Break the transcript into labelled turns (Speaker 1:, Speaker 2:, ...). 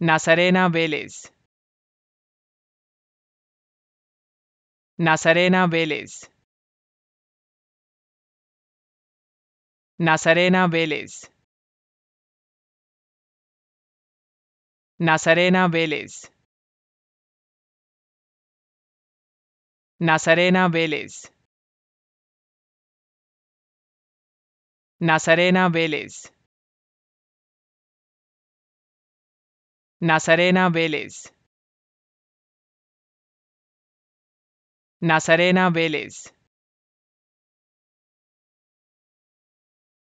Speaker 1: Nazarena Vélez. Nazarena Vélez. Nazarena Vélez. Nazarena Vélez. Nazarena Vélez. Nazarena Vélez. Nazarena Vélez. Nazarena Vélez.